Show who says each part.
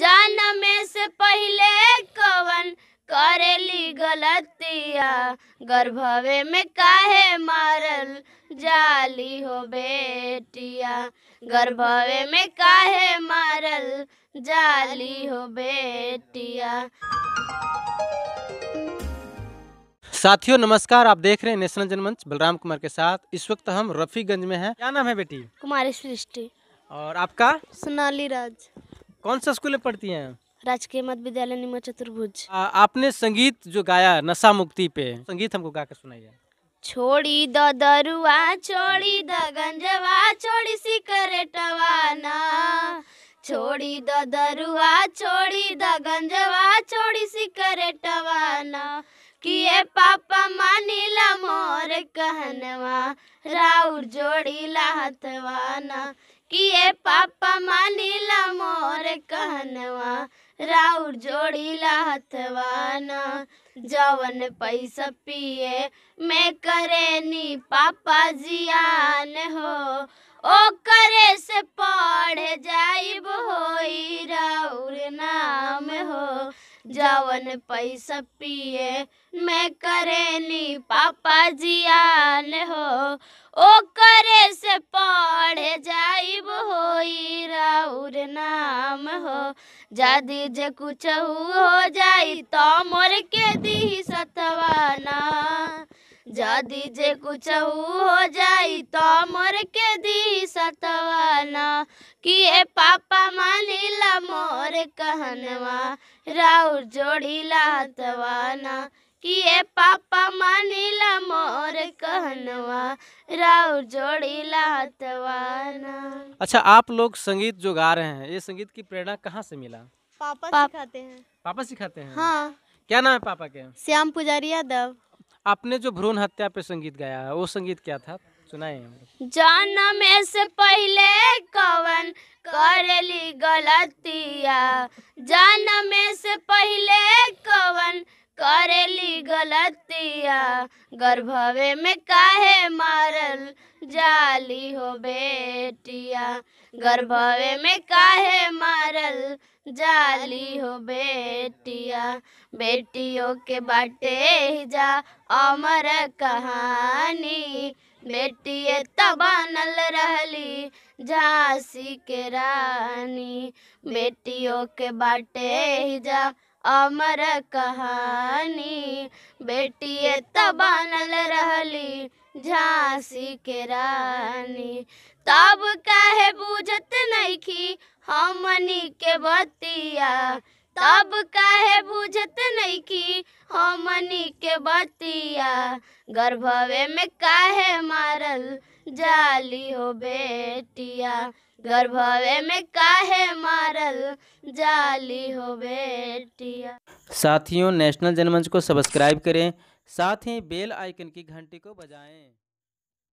Speaker 1: जानमे से पहले कवन करेली गलतिया गर्भवे में काहे मारल जाली हो बेटिया गर्भवे में काहे मारल जाली हो बेटिया
Speaker 2: साथियों नमस्कार आप देख रहे हैं नेशनल जनमंच बलराम कुमार के साथ इस वक्त हम रफीगंज में हैं क्या नाम है बेटी
Speaker 1: कुमारी सृष्टि और आपका सोनाली राज
Speaker 2: कौन सा स्कूल में पढ़ती हैं
Speaker 1: राजकीय मध्य विद्यालय निमा चतुर्भुज
Speaker 2: आपने संगीत जो गाया नशा मुक्ति पे संगीत हमको गा कर सुनाइए
Speaker 1: छोड़ी द दरुआ छोड़ी द गंजवा छोड़ी सिकरेटवा छोड़ी द दरुआ छोड़ी द गंजवा छोड़ी सिकरेटवा किए पापा ला मोर कहनवा राउर जोड़ी ला हथवाना किए पापा मानी ला मोर कहनवा राउर ला हथवाना जवन पैसा पिए मैं करे नी पापा जियान हो ओ करे से पढ़ जाइब हो राउर नाम हो जवन पैसा पिए मैं करे नी पापा जियान हो ओकरे से पढ़ जाइब हो राउर नाम हो जदि जे कुछ हो जाय तो मोर के दी सतवाना जदि जे कुछ हो जाय तो मोर के दी सतवाना किए पापा मानिला मोर कहनवा राउर जोड़ीला हतवाना किए पापा मानिला मोर कहनवा राव जोड़ीला हथवाना
Speaker 2: अच्छा आप लोग संगीत जो गा रहे हैं ये संगीत की प्रेरणा कहाँ से मिला
Speaker 1: पापा पाप... सिखाते हैं
Speaker 2: पापा सिखाते हैं हाँ क्या नाम है पापा के
Speaker 1: श्याम पुजारी
Speaker 2: यादव आपने जो भ्रूण हत्या पे संगीत गाया है वो संगीत क्या था सुनाए
Speaker 1: जन्म से पहले कवन ली गलतिया जन्म से पहले कवन करेली गलतिया गर्भवे में काहे मारल जाली हो बेटिया
Speaker 2: गर्भवे में
Speaker 1: काहे मारल जाली हो बेटिया बेटियों के बाटे जा अमर कहानी बेटिए तबानल तो रहली झांसी के रानी बेटियों के बाटे जा अमर कहानी बेटिए तबानल रहली झांसी के रानी तब कहे बुझत नहीं की हमनी के बतिया तब काहे बुझत नहीं कि हमनी के बतिया गर्भवे में काहे मारल जाली हो बेटिया गर्भवे में काहे मारल जाली हो बेटिया
Speaker 2: साथियों नेशनल जनमंच को सब्सक्राइब करें साथ ही बेल आइकन की घंटी को बजाएं